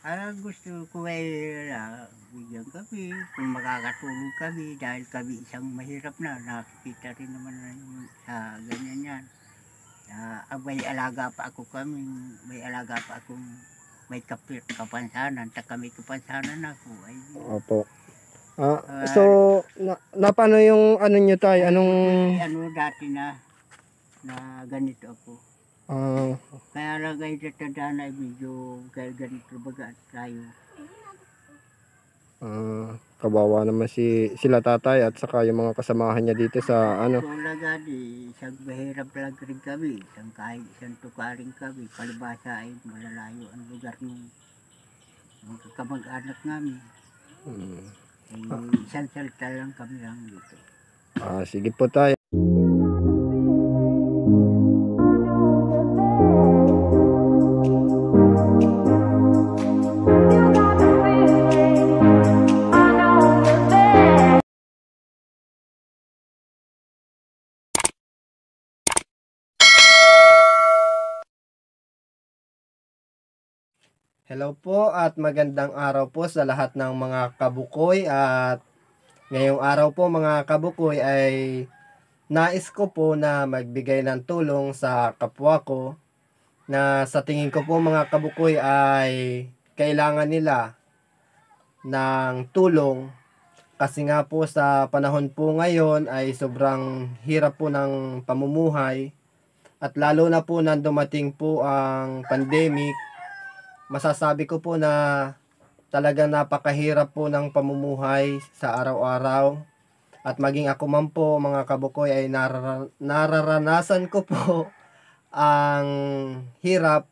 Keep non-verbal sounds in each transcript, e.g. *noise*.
Ang gusto ko ay uh, bigyan kami kung makakatulong kami dahil kami isang mahirap na. Nakikita rin naman na yun sa ganyan yan. Uh, may alaga pa ako kami, may alaga pa ako may kapir, kapansanan, ta kami kapansanan ako. Ay, Opo. Ah, uh, so, na, napano yung ano nyo tayo? Anong... Ano dati na, na ganito ako. Uh, Kaya lang ay tatanda na medyo galgan trabaga tayo. Uh, kawawa naman si sila tatay at saka yung mga kasamahan niya dito sa ano. So laga di, isang mahirap lang rin kami, isang kahit isang tuka rin kami, palibasa ay malalayo ang lugar ng mga kamag-anak namin. Hmm. Eh, ay, ah. isang salta lang kami lang dito. Ah, sige po tayo. Hello po at magandang araw po sa lahat ng mga kabukoy at ngayong araw po mga kabukoy ay nais ko po na magbigay ng tulong sa kapwa ko na sa tingin ko po mga kabukoy ay kailangan nila ng tulong kasi nga po sa panahon po ngayon ay sobrang hirap po ng pamumuhay at lalo na po nang dumating po ang pandemic masasabi ko po na talagang napakahirap po ng pamumuhay sa araw-araw. At maging ako man po mga kabukoy ay narar- nararanasan ko po *laughs* ang hirap,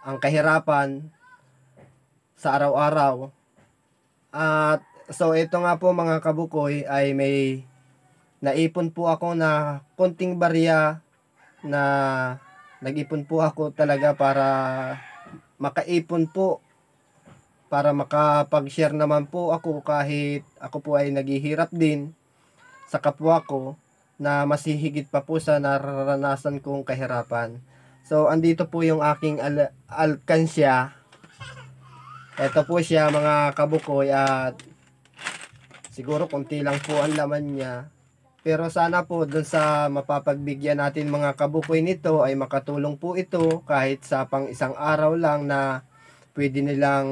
ang kahirapan sa araw-araw. At so ito nga po mga kabukoy ay may naipon po ako na konting barya na nag-ipon po ako talaga para makaipon po para makapag-share naman po ako kahit ako po ay naghihirap din sa kapwa ko na masihigit pa po sa nararanasan kong kahirapan. So, andito po yung aking al alkansya. Ito po siya mga kabukoy at siguro konti lang po ang laman niya. Pero sana po dun sa mapapagbigyan natin mga kabukoy nito ay makatulong po ito kahit sa pang isang araw lang na pwede nilang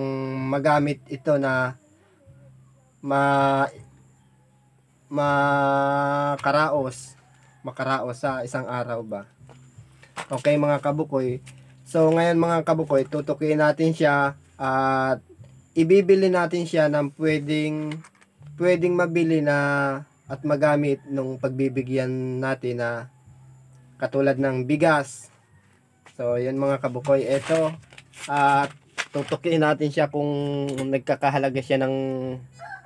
magamit ito na ma makaraos makaraos sa isang araw ba okay mga kabukoy so ngayon mga kabukoy tutukin natin siya at ibibili natin siya ng pwedeng pwedeng mabili na at magamit nung pagbibigyan natin na katulad ng bigas. So, yun mga kabukoy, ito. At tutukin natin siya kung nagkakahalaga siya ng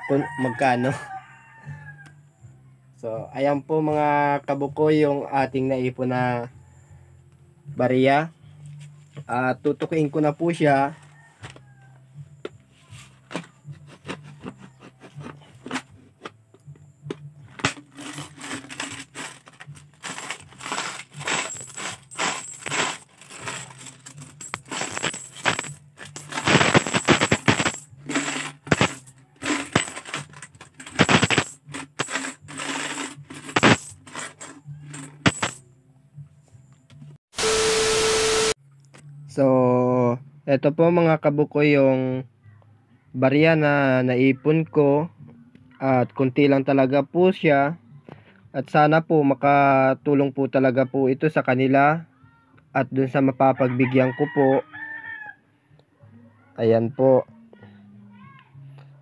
kung magkano. *laughs* So, ayan po mga kabukoy yung ating naipon na bariya. At tutukin ko na po siya Ito po mga kabukoy yung barya na naipon ko at kunti lang talaga po siya at sana po makatulong po talaga po ito sa kanila at dun sa mapapagbigyan ko po. Ayan po.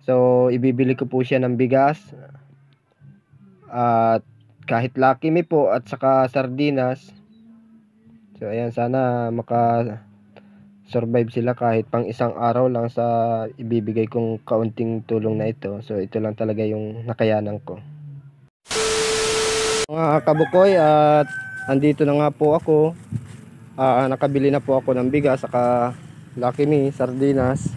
So ibibili ko po siya ng bigas at kahit laki mi po at saka sardinas. So ayan sana maka survive sila kahit pang isang araw lang sa ibibigay kong kaunting tulong na ito. So ito lang talaga yung nakayanan ko. Mga kabukoy at andito na nga po ako. Uh, nakabili na po ako ng bigas saka Lucky Me, sardinas.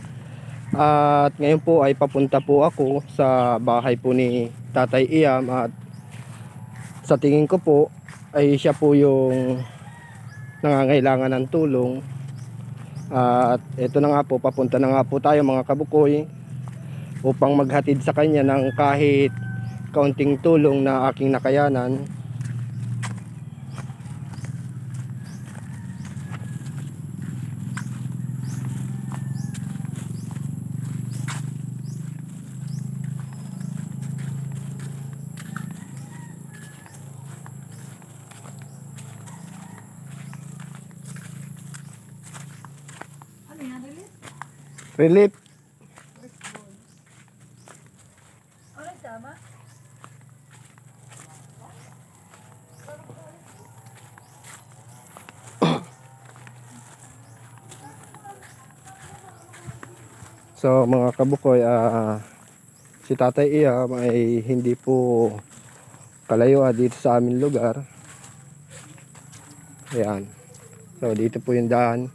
at ngayon po ay papunta po ako sa bahay po ni Tatay Iam at sa tingin ko po ay siya po yung nangangailangan ng tulong at ito na nga po, papunta na nga po tayo mga kabukoy upang maghatid sa kanya ng kahit kaunting tulong na aking nakayanan Relate. *coughs* So mga kabukoy, uh, si Tatay iya may hindi po kalayo ah, dito sa amin lugar. Ayan. So dito po yung daan.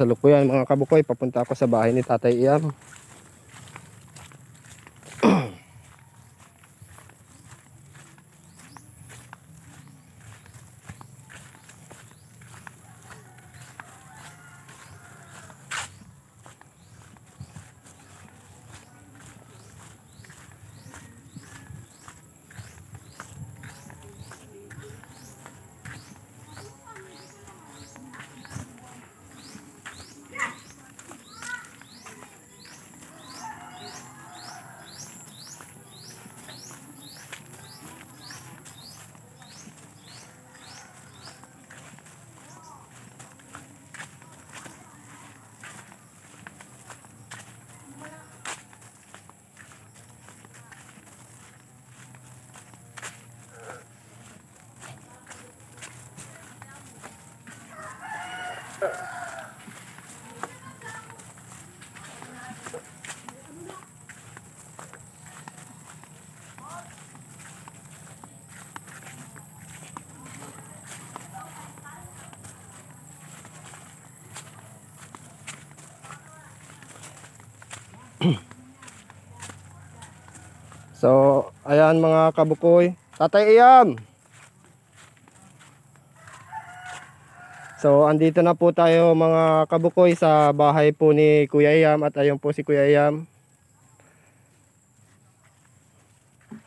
kasalukuyan mga kabukoy, papunta ako sa bahay ni Tatay Iam. So, ayan mga kabukoy. Tatay Iyam! So andito na po tayo mga kabukoy sa bahay po ni Kuya Iam at ayun po si Kuya Iam.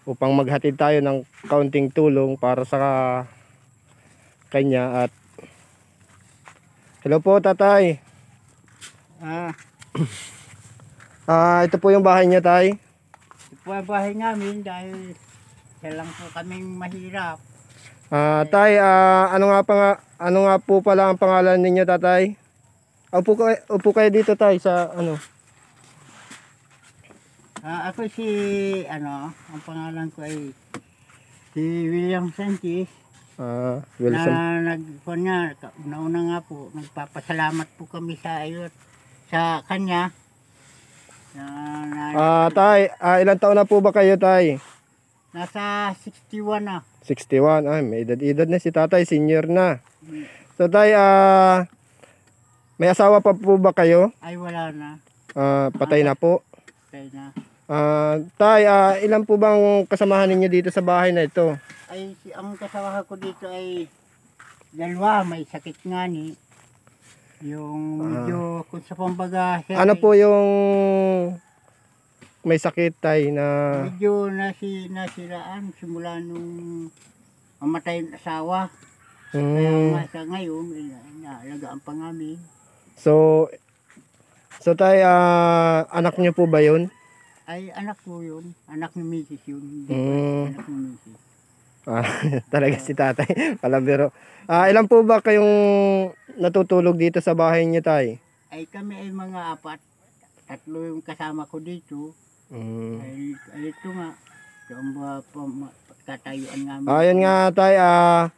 Upang maghatid tayo ng kaunting tulong para sa kanya at Hello po tatay. Ah. *clears throat* ah, ito po yung bahay niya tay. Ito po ang bahay namin dahil siya lang po kaming mahirap. Uh, tay, uh, ano nga pa nga, ano nga po pala ang pangalan ninyo, tatay? Upo kayo, upo kayo dito, tay, sa ano? Uh, ako si, ano, ang pangalan ko ay si William Sanchez. Ah, uh, Wilson. Na nagkuan niya, nauna nga po, nagpapasalamat po kami sa ayot sa kanya. ah, uh, tay, uh, ilan taon na po ba kayo, tay? Nasa 61 na. 61. Ay, may edad-edad na si tatay. Senior na. So, tay, ah, may asawa pa po ba kayo? Ay, wala na. Ah, patay na po. Patay na. Ah, tay, ah, ilan po bang kasamahan ninyo dito sa bahay na ito? Ay, si- ang kasama ko dito ay dalawa. May sakit nga ni. Yung ah. medyo, kung sa pambaga. Ano po yung may sakit tay na medyo si nasiraan simula nung mamatay ang asawa. Mm. Kaya hmm. nga sa ngayon, eh, naalagaan pa namin. So, so tay, ah, anak niyo po ba yun? Ay, anak ko yun. Anak ni Mrs. yun. Mm. anak ni Mrs. Ah, *laughs* talaga si tatay, *laughs* palabiro. Ah, ilan po ba kayong natutulog dito sa bahay niyo tay? Ay kami ay mga apat. Tatlo yung kasama ko dito. Mm. Ay, ay ito nga. Doon ba pagkatayuan nga. Ayun nga tay. Ah,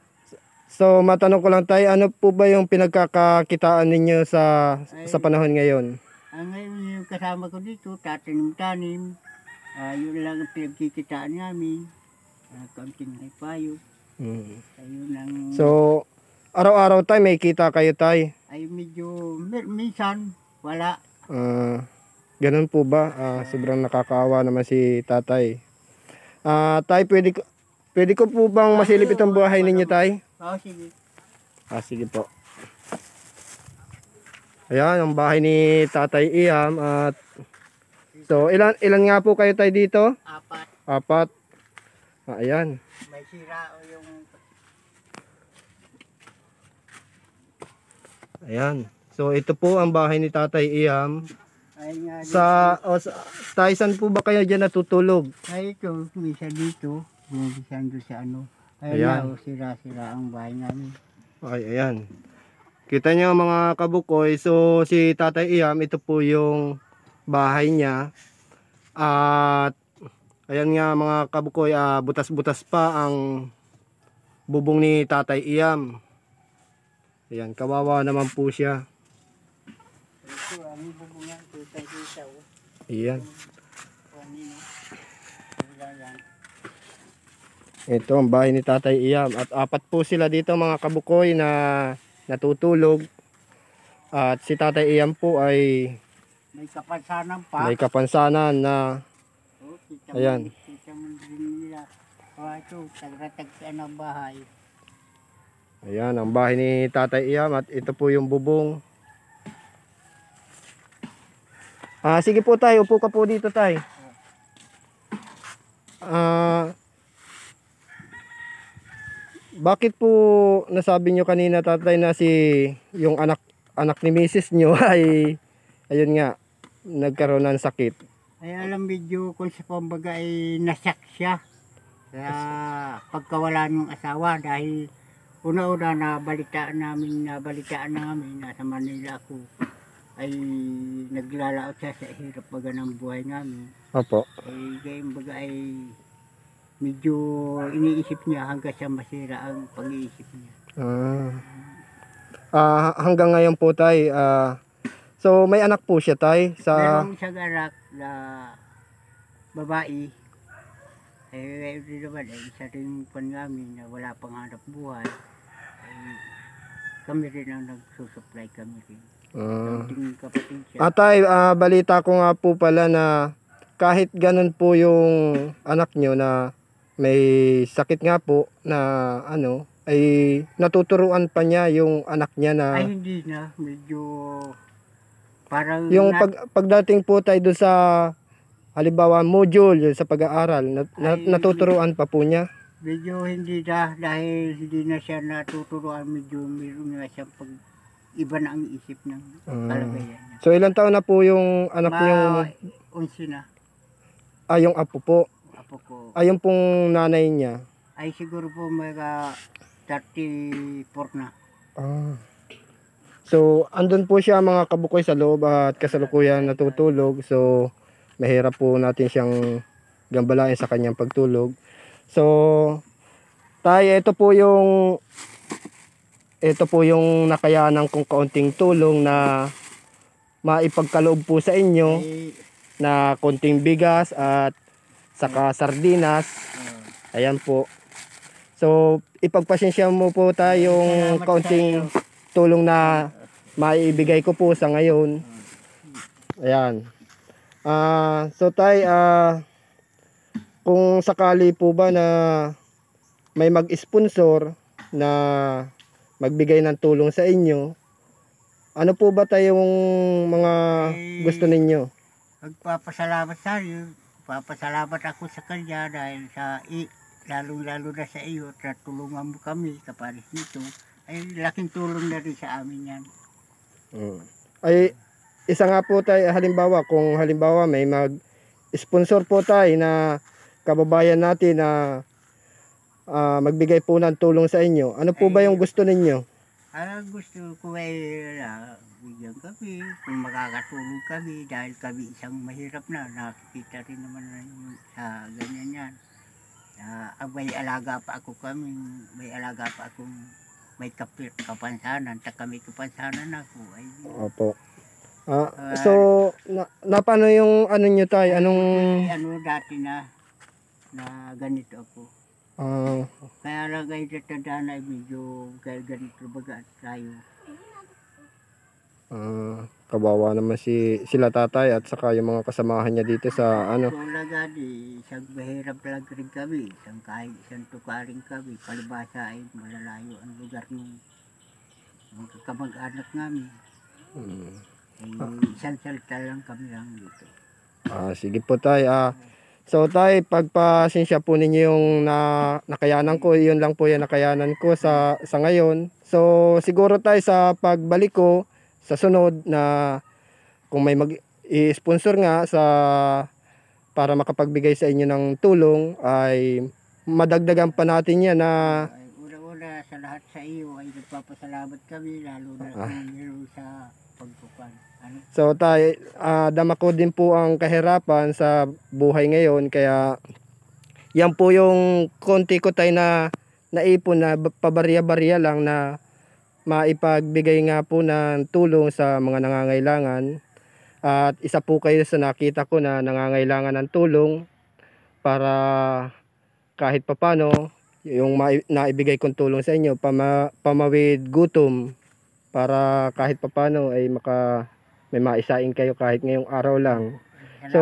so matanong ko lang tay, ano po ba yung pinagkakakitaan ninyo sa ay, sa panahon ngayon? Ang ah, ngayon yung kasama ko dito, tatanim-tanim. Uh, yun lang ang pinagkikitaan namin. Uh, ah, kaunting may payo. Mm. Ayun ang... So, araw-araw tay, may kita kayo tay? Ay medyo, minsan, wala. Uh, Ganun po ba? Uh, sobrang nakakaawa naman si tatay. Uh, tay, pwede ko, pwede ko po bang masilip itong buhay ninyo, tay? Oo, ah, sige. Ah, sige po. Ayan, ang bahay ni tatay Iam at So, ilan ilan nga po kayo tay, dito? Apat. Apat. Ah, ayan. May sira o yung Ayan. So, ito po ang bahay ni Tatay Iam. Ay Sa, o, sa tayo po ba kaya diyan natutulog? Ay ko misa dito. Bumbisan do sa ano. Ayun, ayan. Oh, sira-sira ang bahay namin. Ay, ayan. Kita niyo mga kabukoy. So, si Tatay Iam, ito po yung bahay niya. At, ayan nga mga kabukoy, uh, butas-butas pa ang bubong ni Tatay Iam. Ayan, kawawa naman po siya. Ito, ano bubong yan? Iyan. Ito ang bahay ni Tatay Iyam. At apat po sila dito mga kabukoy na natutulog. At si Tatay Iyam po ay may kapansanan pa. May kapansanan na oh, ayan. Mo, kita mo Oh, ito, tagratagsian ang bahay. Ayan, ang bahay ni Tatay Iyam at ito po yung bubong. Ah, sige po tayo, upo ka po dito tayo. Ah, bakit po nasabi nyo kanina tatay na si yung anak anak ni misis nyo *laughs* ay ayun nga nagkaroon ng sakit ay alam video kung sa pambaga ay nasak siya sa pagkawala ng asawa dahil una-una na balita namin na balitaan namin sa Manila ako ay naglalaot siya sa hirap baga ng buhay namin. Opo. Ay, eh, kaya baga ay medyo iniisip niya hanggang sa masira ang pag-iisip niya. Ah. ah hanggang ngayon po tay, ah, so may anak po siya tay sa Meron siyang anak na babae. Eh, ito naman, eh, isa rin pan namin na wala pang hanap buhay. Eh, kami rin ang nagsusupply kami rin. Uh, atay, uh, balita ko nga po pala na kahit ganun po yung anak nyo na may sakit nga po na ano, ay natuturuan pa niya yung anak niya na... Ay, hindi na. Medyo parang... Yung na, pag, pagdating po tayo doon sa halimbawa module sa pag-aaral, nat, ay, natuturuan pa po niya? Medyo hindi na dahil hindi na siya natuturuan. Medyo meron na siyang pag iba na ang isip ng Mm. kalagayan niya. So ilang taon na po yung anak Ma, niyong unsi na, ah, yung apo po. apo ko. Ah, yung pong nanay niya. Ay siguro po mga 34 na. Ah. So, andun po siya mga kabukoy sa loob at kasalukuyan natutulog. So, mahirap po natin siyang gambalain sa kanyang pagtulog. So, tayo, ito po yung ito po yung nakayanan kung kaunting tulong na maipagkaloob po sa inyo na konting bigas at saka sardinas. Ayan po. So, ipagpasensya mo po tayong kaunting tulong na maibigay ko po sa ngayon. Ayan. Uh, so, tay, uh, kung sakali po ba na may mag-sponsor na magbigay ng tulong sa inyo. Ano po ba tayong mga eh, gusto ninyo? Magpapasalamat sa iyo. Papasalamat ako sa kanya dahil sa i lalo-lalo na sa iyo at tulungan mo kami kaparis dito. Ay laking tulong na rin sa amin yan. Mm. Ay isa nga po tayo halimbawa kung halimbawa may mag sponsor po tayo na kababayan natin na uh, magbigay po ng tulong sa inyo. Ano po ba yung gusto ninyo? Ano gusto ko ay uh, bigyan kami kung makakatulong kami dahil kami isang mahirap na. Nakikita rin naman na yung sa ganyan yan. Uh, may alaga pa ako kami, may alaga pa akong may kapir, kapansanan, ta kami kapansanan ako. Ay, Opo. Ah, uh, so na, na paano yung ano niyo tay? Anong ano dati na na ganito ako. Uh, Kaya lang ay tatandaan ay medyo ganito baga tayo. Uh, kawawa naman si sila tatay at saka yung mga kasamahan niya dito sa ano. So lagan eh, isang mahirap lang rin kami, isang kahit isang tuka kami, palibasa ay malalayo ang lugar ng mga kamag-anak namin. Hmm. Eh, isang salta lang kami lang dito. Ah, sige po tayo ah. So tay, pagpasensya po ninyo yung na, nakayanan ko, yun lang po yung nakayanan ko sa, sa ngayon. So siguro tay sa pagbalik ko sa sunod na kung may mag i-sponsor nga sa para makapagbigay sa inyo ng tulong ay madagdagan pa natin yan na una-una sa lahat sa iyo ay nagpapasalamat kami lalo na ah. sa pagkukuan So tay, uh, ah, dama ko din po ang kahirapan sa buhay ngayon kaya yan po yung konti ko tay na naipon na pabarya-barya lang na maipagbigay nga po ng tulong sa mga nangangailangan. At isa po kayo sa nakita ko na nangangailangan ng tulong para kahit papano yung naibigay kong tulong sa inyo pama, pamawid gutom para kahit papano ay maka may maisain kayo kahit ngayong araw lang. so,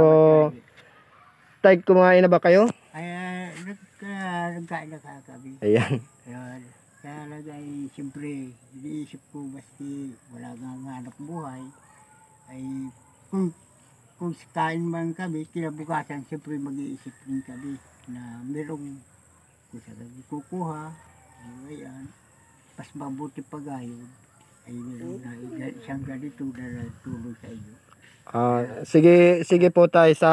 Tay, kumain na ba kayo? Ay, uh, ah, nagkain na kagabi. Ayan. Ayan. Kaya lang ay, siyempre, iniisip ko maski wala kang anak buhay, ay kung, kung kain man kami, kinabukasan siyempre mag-iisip din kami na merong kung saan kukuha, ayan, mas mabuti pa gayon ay na isang ganito na natulog sa inyo. Ah, sige, sige po tayo sa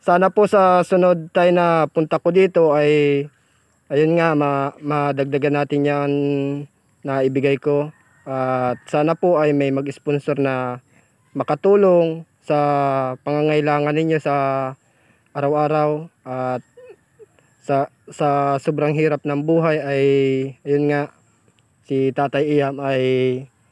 sana po sa sunod tayo na punta ko dito ay ayun nga ma, madagdagan natin 'yan na ibigay ko at sana po ay may mag-sponsor na makatulong sa pangangailangan ninyo sa araw-araw at sa sa sobrang hirap ng buhay ay ayun nga si Tatay Iam ay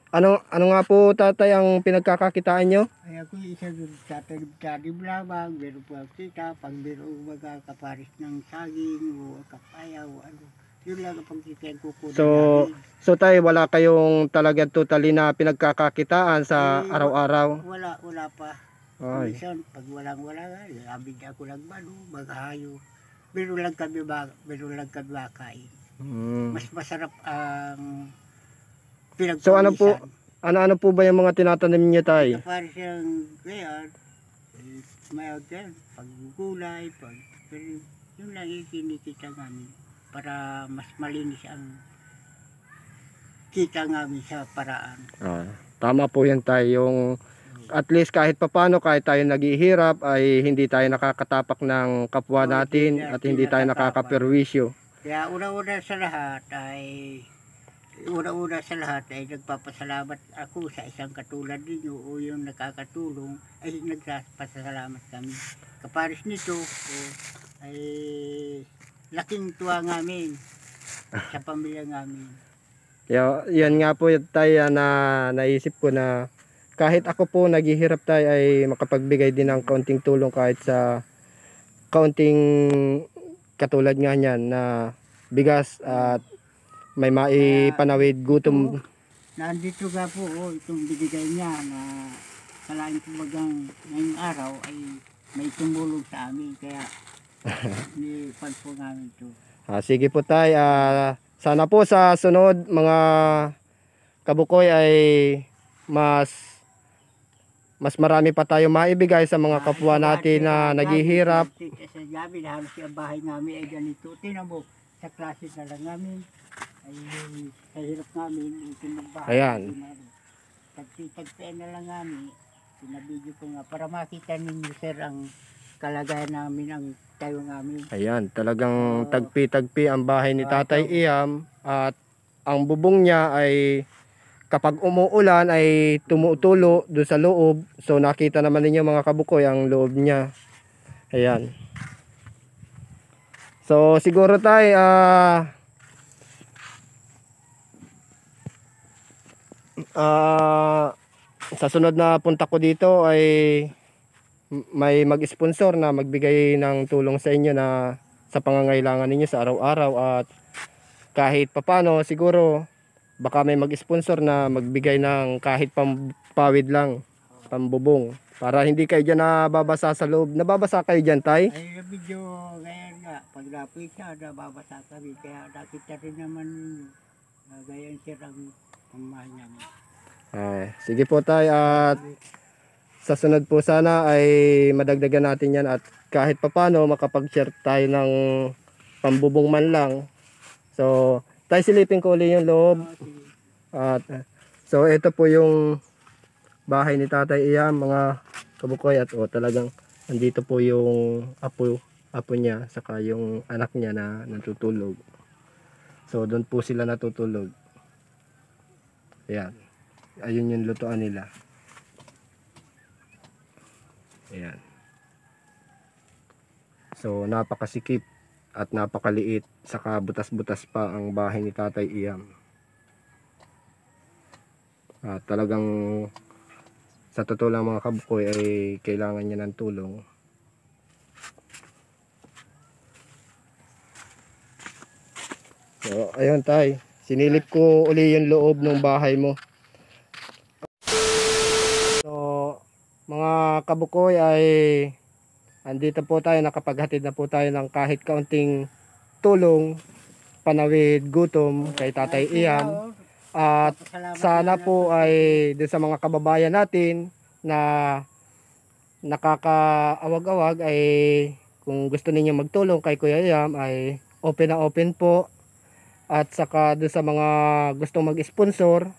ano ano nga po tatay ang pinagkakakitaan nyo? Ay ako isa doon tatay tadim lamang, meron po ang kita, pang meron mga kaparis ng saging o kapaya o ano. Yun lang ang pagkikitain ko po. So, namin. so tayo wala kayong talaga totally na pinagkakakitaan sa araw-araw? Wala, wala pa. Ay. Minsan, pag walang wala nga, labid ako lang ba, no, maghayo. Meron lang kami, meron lang kami makain. Hmm. Mas masarap ang pinagpanisan. So ano po, ano-ano po ba yung mga tinatanim niya tayo? Ito para siyang ngayon, may hotel, paggulay, pag, pero yun lang yung kinikita namin para mas malinis ang kita namin sa paraan. Ah, tama po yan tayo yung at least kahit papano kahit tayo naghihirap ay hindi tayo nakakatapak ng kapwa natin at hindi tayo nakakaperwisyo. Kaya una-una sa lahat ay una-una sa lahat ay nagpapasalamat ako sa isang katulad ninyo o yung nakakatulong ay nagpapasalamat kami. Kaparis nito o, ay laking tuwa namin *laughs* sa pamilya namin. Yo, yan nga po tayo ah, na naisip ko na kahit ako po naghihirap tayo ay makapagbigay din ng kaunting tulong kahit sa kaunting katulad nga niyan na bigas at may maipanawid gutom. Nandito nga po oh, itong binigay niya na kalain kumbagang ngayong araw ay may tumulong sa amin kaya *laughs* ni po namin ito. Ah, sige po tay, ah, sana po sa sunod mga kabukoy ay mas mas marami pa tayo maibigay sa mga kapwa natin na naghihirap. Kasi gabi, halos yung bahay namin ay ganito. Tinan mo, sa klase na lang namin, ay sa hirap namin, ito ng bahay. Ayan. Tagpitagpian na lang namin, pinabidyo ko nga para makita ninyo sir ang kalagayan namin, ang tayo namin. Ayan, talagang tagpi-tagpi ang bahay ni Tatay Iam at ang bubong niya ay kapag umuulan ay tumutulo do sa loob. So nakita naman ninyo mga kabukoy ang loob niya. Ayan. So siguro tayo ah uh, uh, sa sunod na punta ko dito ay may mag-sponsor na magbigay ng tulong sa inyo na sa pangangailangan ninyo sa araw-araw at kahit papano siguro baka may mag-sponsor na magbigay ng kahit pampawid lang, pambubong. Para hindi kayo dyan nababasa sa loob. Nababasa kayo dyan, Tay? Ay, medyo ganyan nga. Pag napit siya, nababasa kami. Kaya nakita rin naman uh, ah, ganyan siya ang pamahal namin. Ah, sige po, Tay. At sa sunod po sana ay madagdagan natin yan at kahit papano makapag-share tayo ng pambubong man lang. So, Tay, silipin ko ulit yung loob. Ah, At, so, ito po yung bahay ni Tatay Ian, mga kabukoy. At, oh, talagang, andito po yung apo, apo niya, saka yung anak niya na natutulog. So, doon po sila natutulog. Ayan. Ayun yung lutuan nila. Ayan. So, napakasikip at napakaliit saka butas-butas pa ang bahay ni Tatay Iyam. at talagang sa totoo lang mga kabukoy ay kailangan niya ng tulong so ayun tay sinilip ko uli yung loob ng bahay mo so mga kabukoy ay andito po tayo nakapaghatid na po tayo ng kahit kaunting tulong panawid gutom kay Tatay Ian at sana po ay dun sa mga kababayan natin na nakakaawag-awag ay kung gusto ninyo magtulong kay Kuya Iam ay open na open po at saka doon sa mga gustong mag-sponsor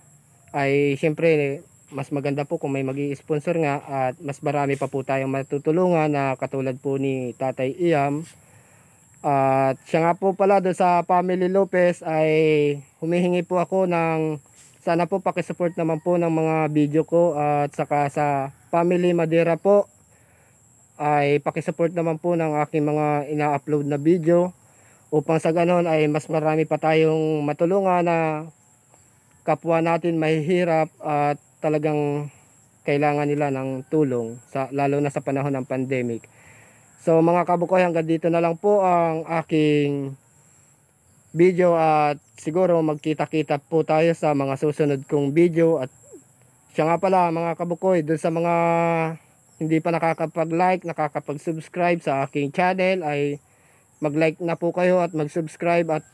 ay syempre mas maganda po kung may mag sponsor nga at mas marami pa po tayong matutulungan na katulad po ni Tatay Iam. At siya nga po pala doon sa Family Lopez ay humihingi po ako ng sana po pakisupport naman po ng mga video ko at saka sa Family Madera po ay pakisupport naman po ng aking mga ina-upload na video upang sa ganon ay mas marami pa tayong matulungan na kapwa natin mahihirap at talagang kailangan nila ng tulong sa lalo na sa panahon ng pandemic. So mga kabukoy hanggang dito na lang po ang aking video at siguro magkita-kita po tayo sa mga susunod kong video at siya nga pala mga kabukoy dun sa mga hindi pa nakakapag-like, nakakapag-subscribe sa aking channel ay mag-like na po kayo at mag-subscribe at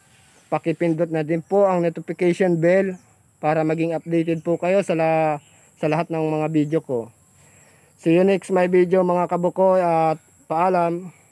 pakipindot na din po ang notification bell para maging updated po kayo sa, la, sa lahat ng mga video ko. See you next my video mga kabukoy at paalam.